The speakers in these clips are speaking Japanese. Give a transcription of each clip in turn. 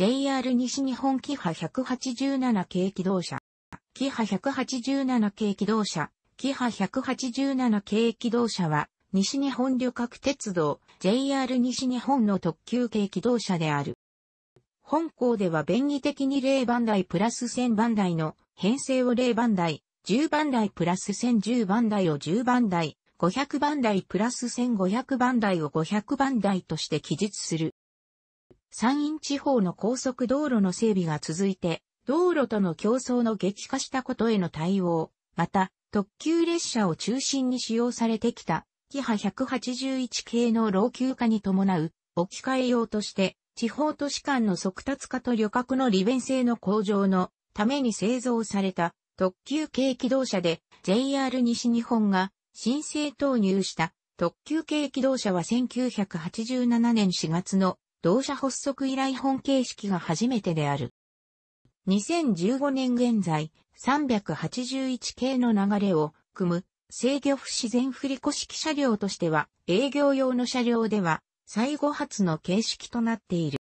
JR 西日本キハ187系機動車、キハ187系機動車、キハ187系機動車は、西日本旅客鉄道、JR 西日本の特急系機動車である。本校では便宜的に0番台プラス1000番台の編成を0番台、10番台プラス1010番台を10番台、500番台プラス1500番台を500番台として記述する。山陰地方の高速道路の整備が続いて、道路との競争の激化したことへの対応、また、特急列車を中心に使用されてきた、キハ181系の老朽化に伴う、置き換え用として、地方都市間の速達化と旅客の利便性の向上のために製造された特急系機動車で JR 西日本が申請投入した特急系機動車は1987年4月の同社発足以来本形式が初めてである。2015年現在、381系の流れを組む制御不自然振り子式車両としては、営業用の車両では、最後発の形式となっている。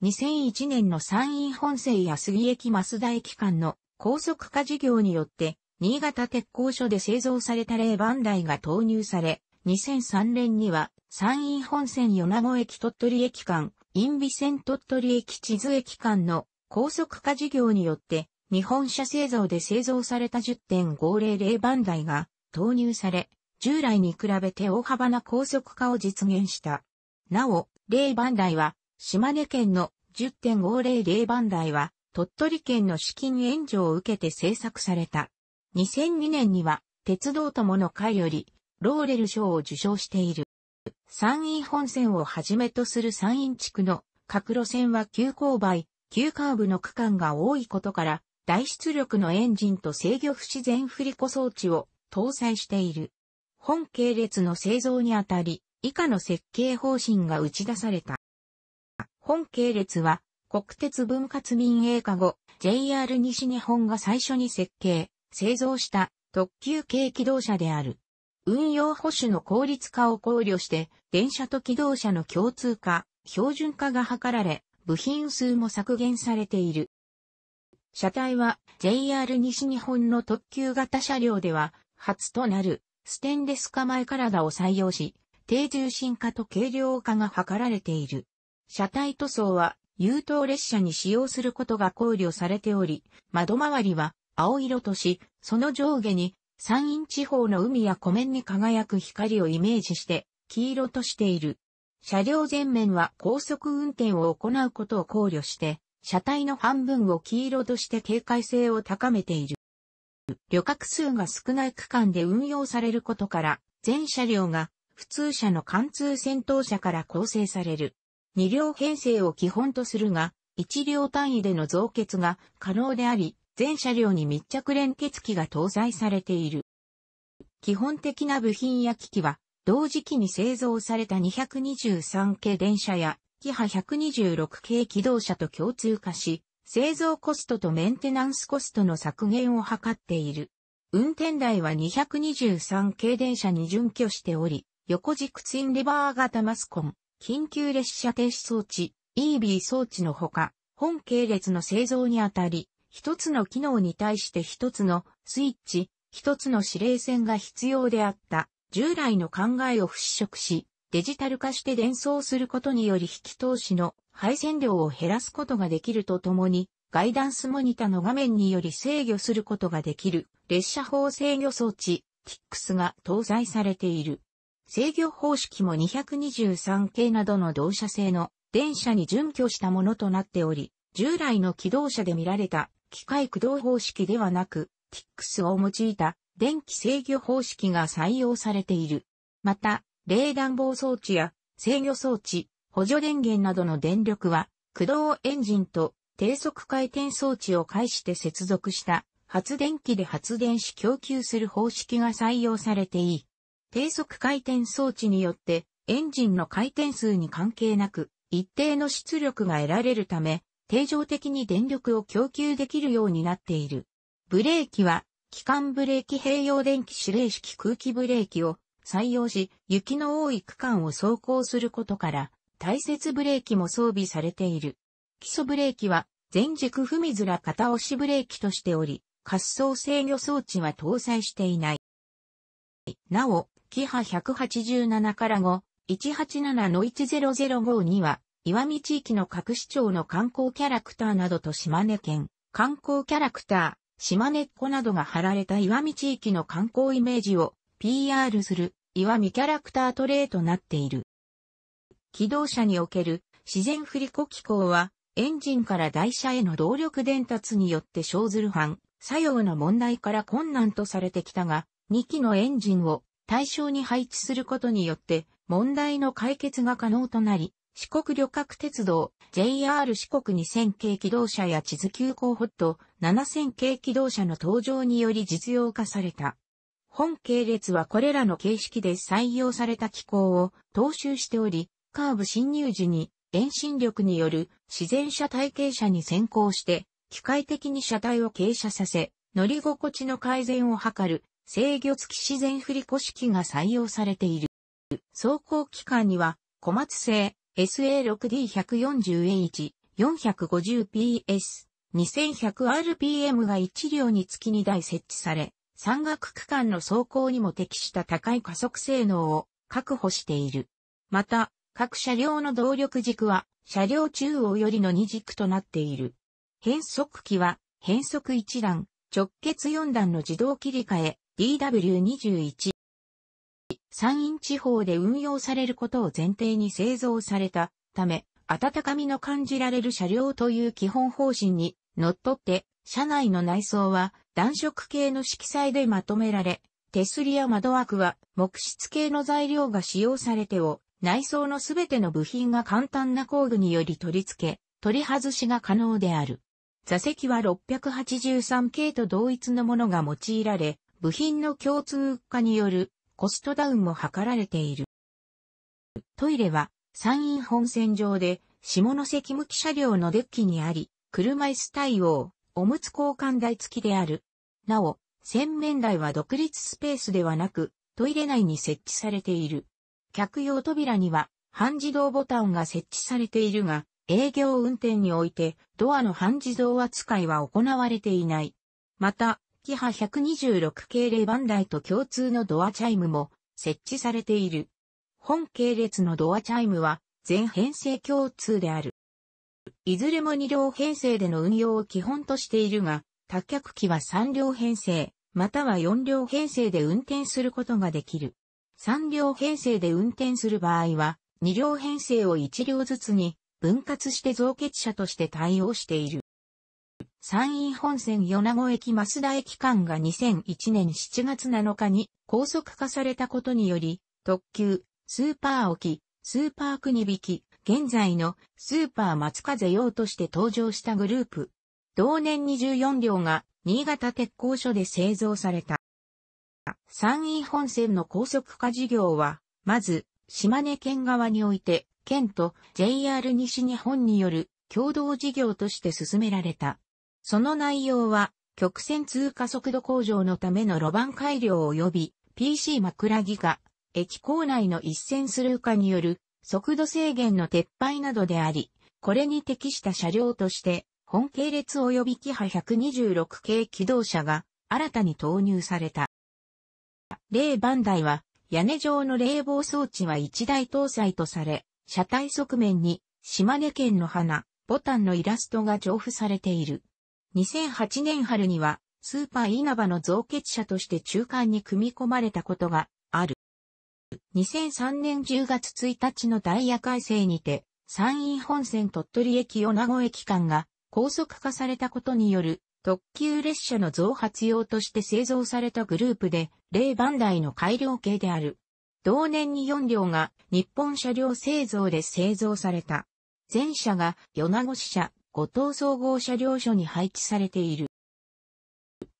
2001年の山陰本線や杉駅増田駅間の高速化事業によって、新潟鉄工所で製造された0番台が投入され、2003年には山陰本線米子駅鳥取駅間、陰備線鳥取駅地図駅間の高速化事業によって日本車製造で製造された10.500番台が投入され、従来に比べて大幅な高速化を実現した。なお、0番台は島根県の10.500番台は鳥取県の資金援助を受けて制作された。2002年には鉄道友の会よりローレル賞を受賞している。山陰本線をはじめとする山陰地区の各路線は急勾配、急カーブの区間が多いことから、大出力のエンジンと制御不自然振り子装置を搭載している。本系列の製造にあたり、以下の設計方針が打ち出された。本系列は、国鉄分割民営化後、JR 西日本が最初に設計、製造した特急軽機動車である。運用保守の効率化を考慮して、電車と機動車の共通化、標準化が図られ、部品数も削減されている。車体は JR 西日本の特急型車両では初となるステンレス構え体を採用し、低重心化と軽量化が図られている。車体塗装は優等列車に使用することが考慮されており、窓周りは青色とし、その上下に山陰地方の海や湖面に輝く光をイメージして黄色としている。車両全面は高速運転を行うことを考慮して、車体の半分を黄色として警戒性を高めている。旅客数が少ない区間で運用されることから、全車両が普通車の貫通戦闘車から構成される。2両編成を基本とするが、1両単位での増結が可能であり、全車両に密着連結機が搭載されている。基本的な部品や機器は、同時期に製造された223系電車や、キハ126系機動車と共通化し、製造コストとメンテナンスコストの削減を図っている。運転台は223系電車に準拠しており、横軸ツインレバー型マスコン、緊急列車停止装置、EB 装置のほか、本系列の製造にあたり、一つの機能に対して一つのスイッチ、一つの指令線が必要であった従来の考えを払拭し、デジタル化して伝送することにより引き通しの配線量を減らすことができるとともに、ガイダンスモニタの画面により制御することができる列車法制御装置 TIX が搭載されている。制御方式も223系などの同社製の電車に準拠したものとなっており、従来の機動車で見られた機械駆動方式ではなく、t i x を用いた電気制御方式が採用されている。また、冷暖房装置や制御装置、補助電源などの電力は、駆動エンジンと低速回転装置を介して接続した発電機で発電し供給する方式が採用されていい。低速回転装置によってエンジンの回転数に関係なく一定の出力が得られるため定常的に電力を供給できるようになっている。ブレーキは、機関ブレーキ併用電気指令式空気ブレーキを採用し、雪の多い区間を走行することから、大雪ブレーキも装備されている。基礎ブレーキは、前軸踏みずら片押しブレーキとしており、滑走制御装置は搭載していない。なお、キハ187から5、187の10052は、岩見地域の各市町の観光キャラクターなどと島根県、観光キャラクター、島根っ子などが貼られた岩見地域の観光イメージを PR する岩見キャラクタートレーとなっている。機動車における自然振り子機構はエンジンから台車への動力伝達によって生ずる反作用の問題から困難とされてきたが、2機のエンジンを対象に配置することによって問題の解決が可能となり、四国旅客鉄道、JR 四国2000系機動車や地図急行ホット7000系機動車の登場により実用化された。本系列はこれらの形式で採用された機構を踏襲しており、カーブ侵入時に遠心力による自然車体傾斜に先行して、機械的に車体を傾斜させ、乗り心地の改善を図る制御付き自然振り子式が採用されている。走行期間には小松製、SA6D140H、450PS、2100rpm が1両につき2台設置され、山岳区間の走行にも適した高い加速性能を確保している。また、各車両の動力軸は車両中央よりの2軸となっている。変速機は変速1段、直結4段の自動切り替え DW21 山陰地方で運用されることを前提に製造されたため、温かみの感じられる車両という基本方針に則っって、車内の内装は暖色系の色彩でまとめられ、手すりや窓枠は木質系の材料が使用されてを、内装のすべての部品が簡単な工具により取り付け、取り外しが可能である。座席は683系と同一のものが用いられ、部品の共通化によるコストダウンも図られている。トイレは山陰本線上で下関向き車両のデッキにあり、車椅子対応、おむつ交換台付きである。なお、洗面台は独立スペースではなく、トイレ内に設置されている。客用扉には半自動ボタンが設置されているが、営業運転においてドアの半自動扱いは行われていない。また、キハ126系列番台と共通のドアチャイムも設置されている。本系列のドアチャイムは全編成共通である。いずれも2両編成での運用を基本としているが、多脚機は3両編成、または4両編成で運転することができる。3両編成で運転する場合は、2両編成を1両ずつに分割して増結者として対応している。山陰本線米子駅増田駅間が2001年7月7日に高速化されたことにより、特急、スーパー沖、スーパー国引き、現在のスーパー松風用として登場したグループ。同年24両が新潟鉄工所で製造された。山陰本線の高速化事業は、まず、島根県側において、県と JR 西日本による共同事業として進められた。その内容は、曲線通過速度向上のための路盤改良及び PC 枕木ガ、駅構内の一線スルー化による速度制限の撤廃などであり、これに適した車両として、本系列及びキハ126系機動車が新たに投入された。例番台は、屋根上の冷房装置は1台搭載とされ、車体側面に島根県の花、ボタンのイラストが重付されている。2008年春には、スーパー稲葉の増結者として中間に組み込まれたことがある。2003年10月1日のダイヤ改正にて、山陰本線鳥取駅与那子駅間が高速化されたことによる特急列車の増発用として製造されたグループで、0番台の改良系である。同年に4両が日本車両製造で製造された。前車が米子支社、後藤総合車両所に配置されている。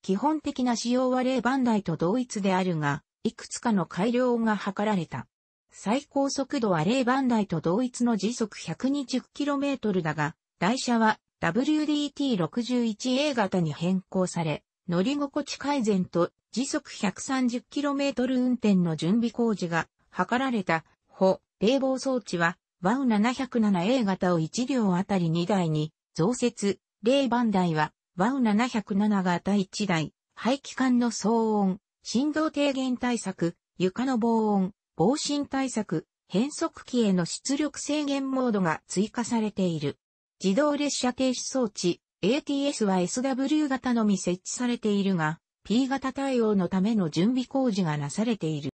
基本的な仕様は例番台と同一であるが、いくつかの改良が図られた。最高速度は例番台と同一の時速 120km だが、台車は WDT61A 型に変更され、乗り心地改善と時速 130km 運転の準備工事が図られた、保、冷房装置は、バウ 707A 型を1両あたり2台に増設、例番台は、ワウ7 0 7が第1台、排気管の騒音、振動低減対策、床の防音、防振対策、変速機への出力制限モードが追加されている。自動列車停止装置、ATS は SW 型のみ設置されているが、P 型対応のための準備工事がなされている。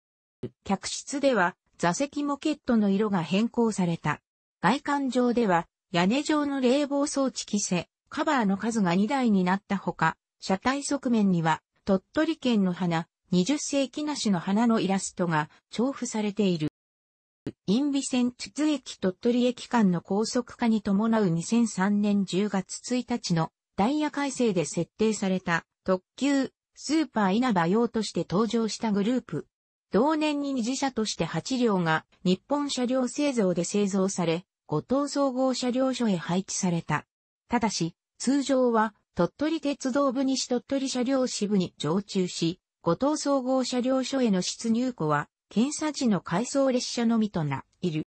客室では座席モケットの色が変更された。外観上では屋根上の冷房装置規制、カバーの数が2台になったほか、車体側面には、鳥取県の花、20世紀梨の花のイラストが重布されている。インビセンツ津駅鳥取駅間の高速化に伴う2003年10月1日のダイヤ改正で設定された特急スーパー稲葉用として登場したグループ。同年に次車として8両が日本車両製造で製造され、五島総合車両所へ配置された。ただし、通常は、鳥取鉄道部西鳥取車両支部に常駐し、五島総合車両所への出入庫は、検査時の回送列車のみとな、いる。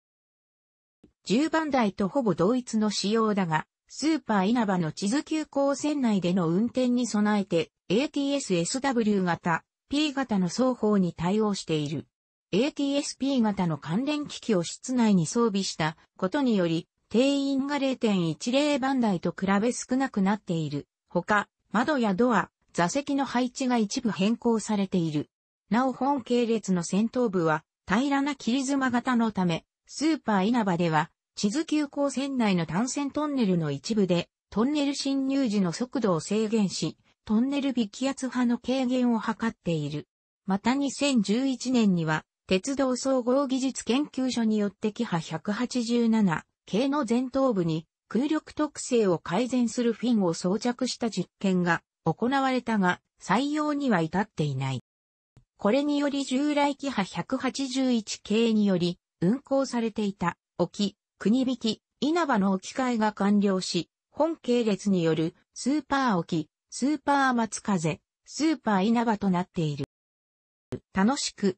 10番台とほぼ同一の仕様だが、スーパー稲葉の地図急行線内での運転に備えて、ATS-SW 型、P 型の双方に対応している。ATSP 型の関連機器を室内に装備したことにより、定員が0.10番台と比べ少なくなっている。ほか、窓やドア、座席の配置が一部変更されている。なお本系列の先頭部は平らな切り妻型のため、スーパー稲葉では、地図急行線内の単線トンネルの一部で、トンネル侵入時の速度を制限し、トンネル微気圧波の軽減を図っている。また2011年には、鉄道総合技術研究所によってキハ187系の前頭部に空力特性を改善するフィンを装着した実験が行われたが採用には至っていない。これにより従来キハ181系により運行されていた沖、国引き、稲葉の置き換えが完了し、本系列によるスーパー沖、スーパー松風、スーパー稲葉となっている。楽しく